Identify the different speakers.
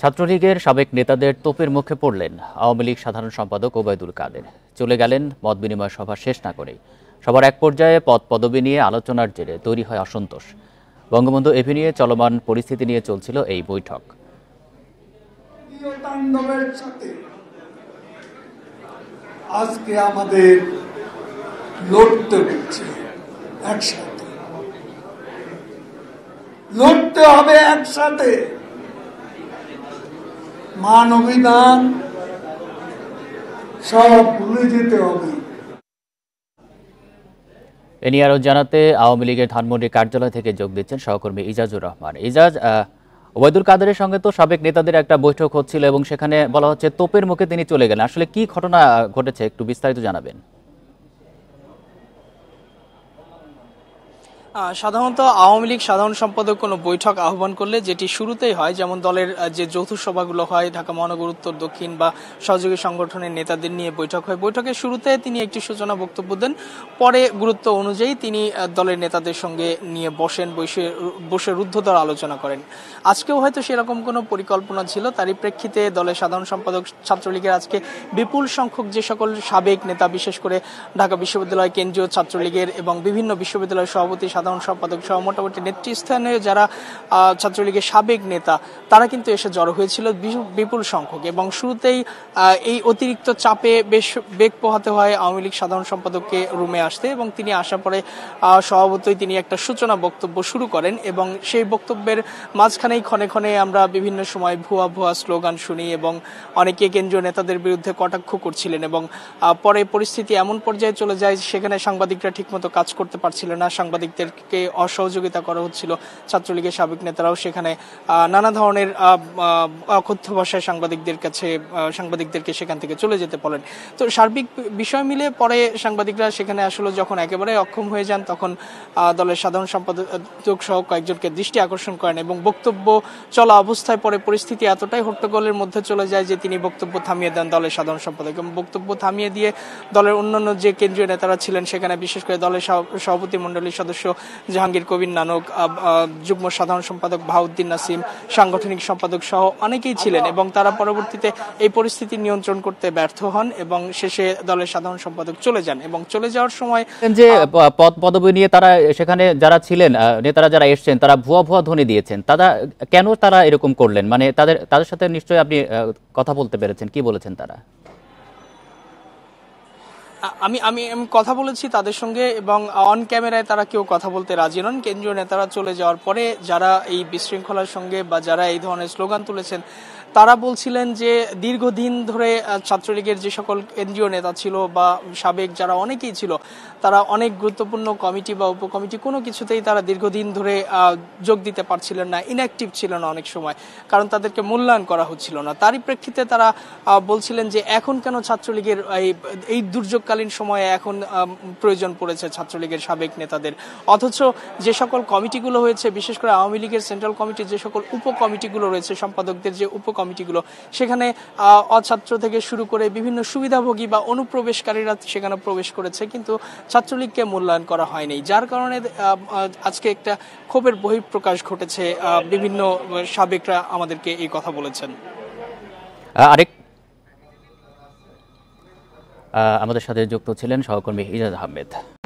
Speaker 1: ছাত্রলীগের সাবেক নেতাদের তোপের মুখে পড়লেন আওয়ামী লীগ সাধারণ সম্পাদক ওবায়দুল কাদের চলে গেলেন মত বিনিময় সভা শেষ না করেই সবার এক পর্যায়ে পদ পদবি নিয়ে আলোচনার জেরে তৈরি হয় অসন্তোষ বঙ্গবন্ধু এভিনিয়ে চলমান পরিস্থিতি নিয়ে চলছিল এই বৈঠক
Speaker 2: আজকে আমাদের লড়তে হচ্ছে একসাথে লড়তে হবে একসাথে মান সব ভুলে যেতে
Speaker 1: হবে এ নিয়ে আরও জানাতে আওয়ামী লীগের ধানমন্ডি কার্যালয় থেকে যোগ দিচ্ছেন সহকর্মী ইজাজুর রহমান ইজাজ ওবায়দুল কাদেরের সঙ্গে তো সাবেক নেতাদের একটা বৈঠক হচ্ছিল এবং সেখানে বলা হচ্ছে তোপের মুখে তিনি চলে গেলেন আসলে কি ঘটনা ঘটেছে একটু বিস্তারিত জানাবেন
Speaker 2: সাধারণত আওয়ামী লীগ সাধারণ সম্পাদক কোনো বৈঠক আহ্বান করলে যেটি শুরুতেই হয় যেমন দলের যে যৌথ সভাগুলো হয় ঢাকা মহানগর উত্তর দক্ষিণ বা সহযোগী সংগঠনের নেতাদের নিয়ে বৈঠক হয় বৈঠকের শুরুতে তিনি একটি সূচনা বক্তব্য দেন পরে গুরুত্ব অনুযায়ী তিনি দলের নেতাদের সঙ্গে নিয়ে বসেন বসে বসে রুদ্ধতর আলোচনা করেন আজকেও হয়তো সেরকম কোনো পরিকল্পনা ছিল তারই প্রেক্ষিতে দলের সাধারণ সম্পাদক ছাত্রলীগের আজকে বিপুল সংখ্যক যে সকল সাবেক নেতা বিশেষ করে ঢাকা বিশ্ববিদ্যালয় কেন্দ্রীয় ছাত্রলীগের এবং বিভিন্ন বিশ্ববিদ্যালয় সভাপতি সাধারণ সম্পাদক সহ মোটামুটি নেতৃস্থানীয় যারা ছাত্রলীগের সাবেক নেতা তারা কিন্তু এসে জড়ো হয়েছিল বিপুল সংখ্যক এবং শুরুতেই এই অতিরিক্ত চাপে বেশ বেগ পোহাতে হয় আওয়ামী লীগ সাধারণ সম্পাদককে রুমে আসতে এবং তিনি আসার পরে স্বভাবতই তিনি একটা সূচনা বক্তব্য শুরু করেন এবং সেই বক্তব্যের মাঝখানেই ক্ষণে ক্ষণে আমরা বিভিন্ন সময় ভুয়া ভুয়া স্লোগান শুনি এবং অনেকে কেন্দ্রীয় নেতাদের বিরুদ্ধে কটাক্ষ করছিলেন এবং পরে পরিস্থিতি এমন পর্যায়ে চলে যায় সেখানে সাংবাদিকরা ঠিকমতো কাজ করতে পারছিল না সাংবাদিকদের তাদেরকে অসহযোগিতা করা হচ্ছিল ছাত্রলীগের সাবেক নেতারাও সেখানে নানা ধরনের অকথ্য ভাষায় সাংবাদিকদের কাছে সাংবাদিকদেরকে সেখান থেকে চলে যেতে পারেন তো সার্বিক বিষয় মিলে পরে সাংবাদিকরা সেখানে আসলে যখন একেবারে অক্ষম হয়ে যান তখন দলের সাধারণ সম্পাদক সহ কয়েকজনকে দৃষ্টি আকর্ষণ করেন এবং বক্তব্য চলা অবস্থায় পরে পরিস্থিতি এতটাই হট্টগোলের মধ্যে চলে যায় যে তিনি বক্তব্য থামিয়ে দেন দলের সাধারণ সম্পাদক এবং বক্তব্য থামিয়ে দিয়ে দলের অন্যান্য যে কেন্দ্রীয় নেতারা ছিলেন সেখানে বিশেষ করে দলের সভাপতি মন্ডলীর সদস্য জাহাঙ্গীর কবির নানক যুগ্ম সাধারণ সম্পাদক বাহাউদ্দিন নাসিম সাংগঠনিক সম্পাদক সহ অনেকেই ছিলেন এবং তারা পরবর্তীতে এই পরিস্থিতি নিয়ন্ত্রণ করতে ব্যর্থ হন এবং শেষে দলের সাধারণ সম্পাদক চলে যান এবং চলে যাওয়ার সময়
Speaker 1: যে পদ পদবি নিয়ে তারা সেখানে যারা ছিলেন নেতারা যারা এসছেন তারা ভুয়া ভুয়া ধ্বনি দিয়েছেন তারা কেন তারা এরকম করলেন মানে তাদের তাদের সাথে নিশ্চয়ই আপনি কথা বলতে পেরেছেন কি বলেছেন তারা
Speaker 2: আমি আমি কথা বলেছি তাদের সঙ্গে এবং অন ক্যামেরায় তারা কেউ কথা বলতে রাজি নন কেন্দ্রীয় নেতারা চলে যাওয়ার পরে যারা এই বিশৃঙ্খলার সঙ্গে বা যারা এই ধরনের স্লোগান তুলেছেন তারা বলছিলেন যে দীর্ঘদিন ধরে ছাত্রলীগের যে সকল এনজিও নেতা ছিল বা সাবেক যারা অনেকেই ছিল তারা অনেক গুরুত্বপূর্ণ কমিটি বা উপকমিটি কোনো কিছুতেই তারা দীর্ঘদিন ধরে যোগ দিতে পারছিলেন না ইনঅ্যাক্টিভ ছিল না অনেক সময় কারণ তাদেরকে মূল্যায়ন করা হচ্ছিল না তারই প্রেক্ষিতে তারা বলছিলেন যে এখন কেন ছাত্রলীগের এই এই দুর্যোগকালীন সময়ে এখন প্রয়োজন পড়েছে ছাত্রলীগের সাবেক নেতাদের অথচ যে সকল কমিটিগুলো হয়েছে বিশেষ করে আওয়ামী লীগের সেন্ট্রাল কমিটির যে সকল উপকমিটিগুলো রয়েছে সম্পাদকদের যে উপ কমিটিগুলো সেখানে অছাত্র থেকে শুরু করে বিভিন্ন সুবিধাভোগী বা অনুপ্রবেশকারীরা সেখানে প্রবেশ করেছে কিন্তু ছাত্রলীগকে মূল্যায়ন করা হয়নি যার কারণে আজকে একটা ক্ষোভের বহিঃপ্রকাশ ঘটেছে বিভিন্ন সাবেকরা আমাদেরকে এই কথা বলেছেন
Speaker 1: আরেক আমাদের সাথে যুক্ত ছিলেন সহকর্মী ইজাজ আহমেদ